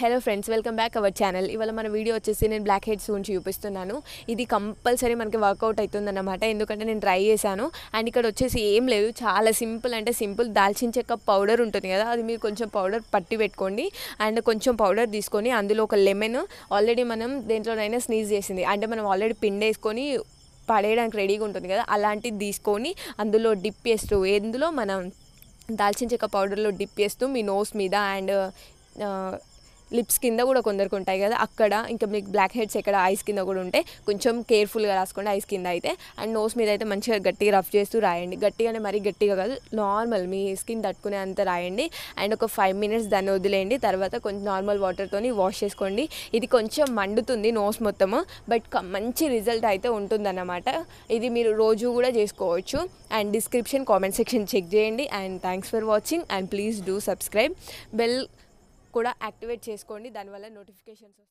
hello friends welcome back our channel ఇవాళ మన video వచ్చేసి నేను బ్లాక్ హెడ్స్ గురించి చూపిస్తున్నాను ఇది కంపల్సరీ మనకి వర్కౌట్ అవుతుందన్నమాట ఎందుకంటే నేను ట్రై చేశాను అండ్ ఇక్కడ వచ్చేసి ఏం లేదు చాలా సింపుల్ అంటే సింపుల్ దాల్చిన చెక్క పౌడర్ ఉంటుంది కదా అది మీరు కొంచెం పౌడర్ పట్టి పెట్టుకోండి అండ్ కొంచెం పౌడర్ తీసుకొని అందులో ఒక లెమన్ ఆల్రెడీ మనం దేంట్లోనైనా స్నీజ్ చేసింది అంటే మనం ఆల్రెడీ పిండేసుకొని వేసుకొని పడేయడానికి రెడీగా ఉంటుంది కదా అలాంటిది తీసుకొని అందులో డిప్ చేస్తూ ఎందులో మనం దాల్చిన చెక్క పౌడర్లో డిప్ చేస్తూ మీ నోస్ మీద అండ్ లిప్స్ కింద కూడా కొందరికి ఉంటాయి కదా అక్కడ ఇంకా మీకు బ్లాక్ హెడ్స్ ఎక్కడ ఐస్ కింద కూడా ఉంటే కొంచెం కేర్ఫుల్గా రాసుకోండి ఐస్ కింద అయితే అండ్ నోస్ మీద అయితే మంచిగా గట్టిగా రఫ్ చేస్తూ రాయండి గట్టిగానే మరీ గట్టిగా కాదు నార్మల్ మీ స్కిన్ తట్టుకునే అంత రాయండి అండ్ ఒక ఫైవ్ మినిట్స్ దాన్ని వదిలేయండి తర్వాత కొంచెం నార్మల్ వాటర్తో వాష్ చేసుకోండి ఇది కొంచెం మండుతుంది నోస్ మొత్తము బట్ మంచి రిజల్ట్ అయితే ఉంటుందన్నమాట ఇది మీరు రోజు కూడా చేసుకోవచ్చు and description comment section check చేయండి and thanks for watching and please do subscribe bell కూడా యాక్టివేట్ చేసుకోండి దానివల్ల నోటిఫికేషన్స్